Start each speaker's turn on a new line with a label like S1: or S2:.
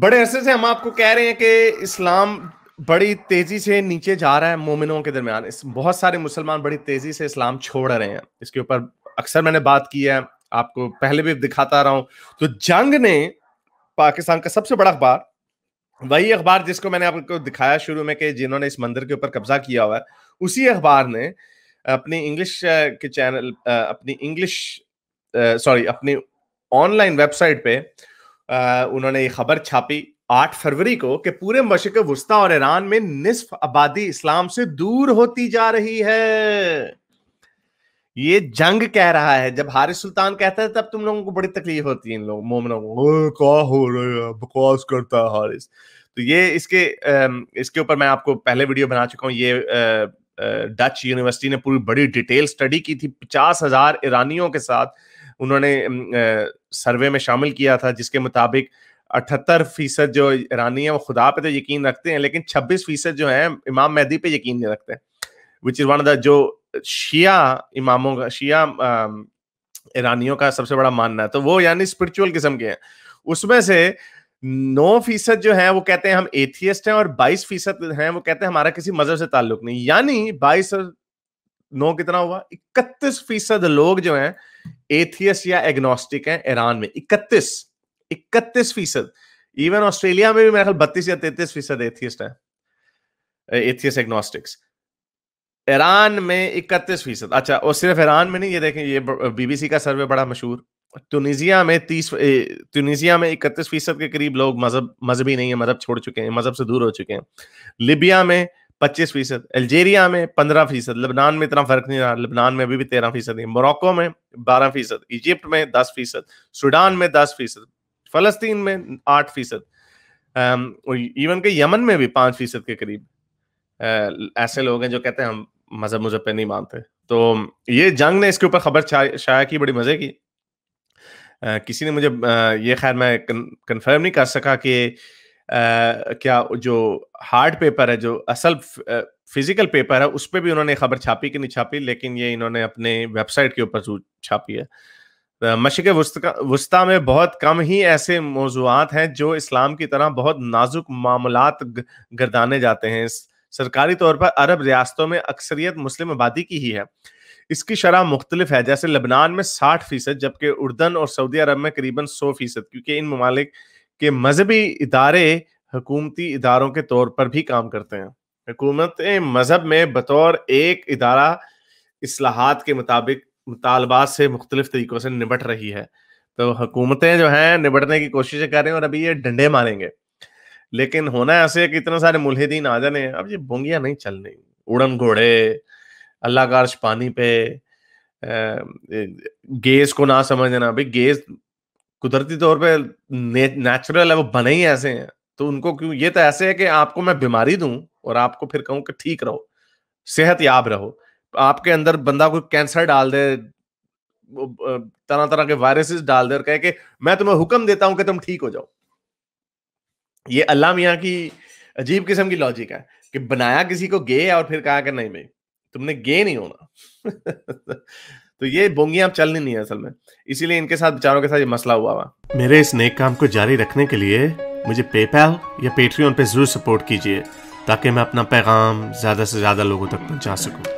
S1: बड़े अरसे से हम आपको कह रहे हैं कि इस्लाम बड़ी तेजी से नीचे जा रहा है मोमिनों के दरमियान बहुत सारे मुसलमान बड़ी तेजी से इस्लाम छोड़ रहे हैं इसके ऊपर अक्सर मैंने बात की है आपको पहले भी दिखाता रहा हूं तो जंग ने पाकिस्तान का सबसे बड़ा अखबार वही अखबार जिसको मैंने आपको दिखाया शुरू में कि जिन्होंने इस मंदिर के ऊपर कब्जा किया हुआ है उसी अखबार ने अपनी इंग्लिश के चैनल अपनी इंग्लिश सॉरी अपनी ऑनलाइन वेबसाइट पे उन्होंने ये खबर छापी 8 फरवरी को कि पूरे मशक वस्ता और ईरान में निसफ आबादी इस्लाम से दूर होती जा रही है ये जंग कह रहा है जब हारिस सुल्तान कहता है तब तुम लोगों को बड़ी तकलीफ होती है इन लोग मोमनों को क्या हो रहा है बकवास करता है हारिस तो ये इसके इसके ऊपर मैं आपको पहले वीडियो बना चुका हूँ ये डच यूनिवर्सिटी ने पूरी बड़ी डिटेल स्टडी की थी पचास हजार ईरानियों के साथ उन्होंने सर्वे में शामिल किया था जिसके मुताबिक अठहत्तर फीसद जो ईरानी है वो खुदा पे तो यकीन रखते हैं लेकिन छब्बीस फीसद जो है इमाम मेहदी पे यकीन नहीं रखते विच इज वन द जो शिया इमामों का शिया ईरानियों का सबसे बड़ा मानना है तो वो यानी स्पिरिचुअल किस्म के हैं उसमें से नौ फीसद जो है वो कहते हैं हम एथियस्ट हैं और बाईस फीसद हैं वो कहते हैं हमारा किसी मजहब से ताल्लुक नहीं यानी बाईस नौ कितना हुआ इकतीस फीसद लोग जो हैं एथियस या एग्नोस्टिक हैं ईरान में इकतीस इकतीस फीसद इवन ऑस्ट्रेलिया में भी मेरे ख्याल बत्तीस या तैतीस फीसद एथियस्ट है एथियस एग्नोस्टिक्स ईरान में इकतीस फीसद अच्छा और सिर्फ ईरान में नहीं ये देखें ये बीबीसी का सर्वे बड़ा मशहूर ट्यूनिजिया में तीस ट्यूनिजिया में इकतीस फीसद के करीब लोग मजहब मजहबी नहीं है मजहब छोड़ चुके हैं मजहब से दूर हो चुके हैं लिबिया में पच्चीस फीसद अल्जेरिया में पंद्रह फीसद लबनान में इतना फर्क नहीं रहा लबनान में अभी भी तेरह फीसद है मोरक्को में बारह फीसद इजिप्ट में दस फीसद सूडान में दस फीसद फलस्तीन में आठ फीसद इवन के यमन में भी पांच फीसद के करीब ऐसे लोग हैं जो कहते हैं हम मजहब मुजहब पे नहीं मानते तो ये जंग ने इसके ऊपर खबर शाया की बड़ी मज़े की किसी ने मुझे ये खैर मैं कन्फर्म नहीं कर सका कि क्या जो हार्ड पेपर है जो असल फिजिकल पेपर है उस पर भी उन्होंने खबर छापी कि नहीं छापी लेकिन ये इन्होंने अपने वेबसाइट के ऊपर छापी है मशक वस्ता में बहुत कम ही ऐसे मौजूद हैं जो इस्लाम की तरह बहुत नाजुक मामलात गर्दाने जाते हैं सरकारी तौर पर अरब रियासतों में अक्सरियत मुस्लिम आबादी की ही है इसकी शरह मुख्तलिफ है जैसे लबनान में साठ फीसद जबकि उर्दन और सऊदी अरब में करीबन सौ फीसद क्योंकि इन ममालिक कि मजहबी इदारे हकूमती इदारों के तौर पर भी काम करते हैं हकूमत मजहब में बतौर एक इदारा असलाहत के मुताबिक मुतालबात से मुख्तलिफ तरीक़ों से निबट रही है तो हुकूमतें जो हैं निबटने की कोशिशें कर रही हैं और अभी ये डंडे मारेंगे लेकिन होना ऐसे है कि इतने सारे मुलहदीन आ जाने अब ये बोंगियाँ नहीं चल रही उड़न घोड़े अल्लाह का पानी पे गैस को ना समझना भाई गैस कुदरती तौर पे नेचुरल है वो बने ही ऐसे हैं तो उनको क्यों ये तो ऐसे है कि आपको मैं बीमारी दूं और आपको फिर कहूं कि ठीक रहो सेहत याब रहो आपके अंदर बंदा कोई कैंसर डाल दे तरह तरह के वायरसेस डाल दे और कहे कि मैं तुम्हें हुक्म देता हूं कि तुम ठीक हो जाओ ये अल्लाह मियाँ की अजीब किस्म की लॉजिक है कि बनाया किसी को गे और फिर कहा कि नहीं भाई तुमने गे नहीं होना तो ये बोंगी आप चलनी नहीं है असल में इसीलिए इनके साथ बेचारों के साथ ये मसला हुआ हुआ मेरे इस नेक काम को जारी रखने के लिए मुझे पेपैल या पेट्रियन पे जरूर सपोर्ट कीजिए ताकि मैं अपना पैगाम ज़्यादा से ज़्यादा लोगों तक पहुँचा सकूँ